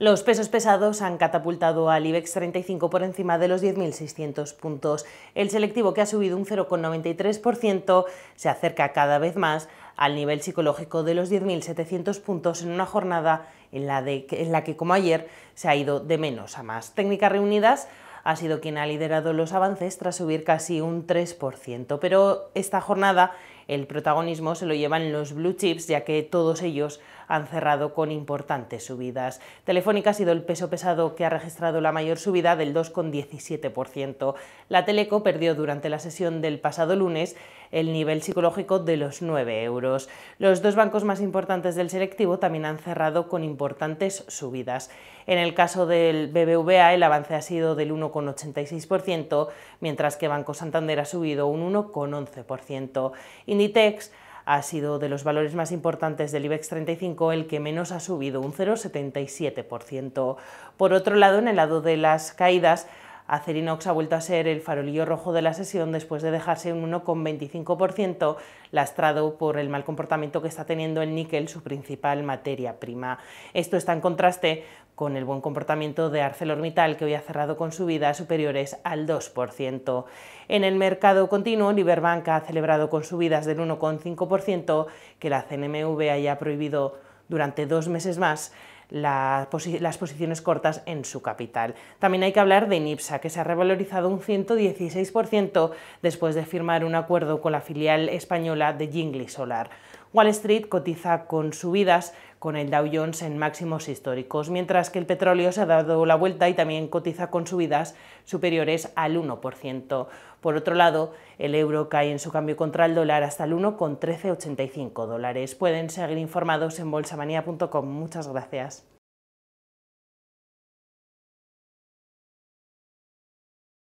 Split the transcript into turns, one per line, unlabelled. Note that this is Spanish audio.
Los pesos pesados han catapultado al IBEX 35 por encima de los 10.600 puntos. El selectivo, que ha subido un 0,93%, se acerca cada vez más al nivel psicológico de los 10.700 puntos en una jornada en la, de, en la que, como ayer, se ha ido de menos a más. Técnicas reunidas ha sido quien ha liderado los avances tras subir casi un 3%, pero esta jornada el protagonismo se lo llevan los blue chips, ya que todos ellos han cerrado con importantes subidas. Telefónica ha sido el peso pesado que ha registrado la mayor subida del 2,17%. La Teleco perdió durante la sesión del pasado lunes el nivel psicológico de los 9 euros. Los dos bancos más importantes del selectivo también han cerrado con importantes subidas. En el caso del BBVA el avance ha sido del 1,86%, mientras que Banco Santander ha subido un 1,11%. Inditex ha sido de los valores más importantes del IBEX 35 el que menos ha subido, un 0,77%. Por otro lado, en el lado de las caídas, Acerinox ha vuelto a ser el farolillo rojo de la sesión después de dejarse un 1,25%, lastrado por el mal comportamiento que está teniendo el níquel, su principal materia prima. Esto está en contraste con el buen comportamiento de ArcelorMittal, que hoy ha cerrado con subidas superiores al 2%. En el mercado continuo, Liberbank ha celebrado con subidas del 1,5%, que la CNMV haya prohibido durante dos meses más las posiciones cortas en su capital. También hay que hablar de Nipsa, que se ha revalorizado un 116% después de firmar un acuerdo con la filial española de Jingli Solar. Wall Street cotiza con subidas, con el Dow Jones en máximos históricos, mientras que el petróleo se ha dado la vuelta y también cotiza con subidas superiores al 1%. Por otro lado, el euro cae en su cambio contra el dólar hasta el 1,1385 dólares. Pueden seguir informados en bolsamanía.com. Muchas gracias.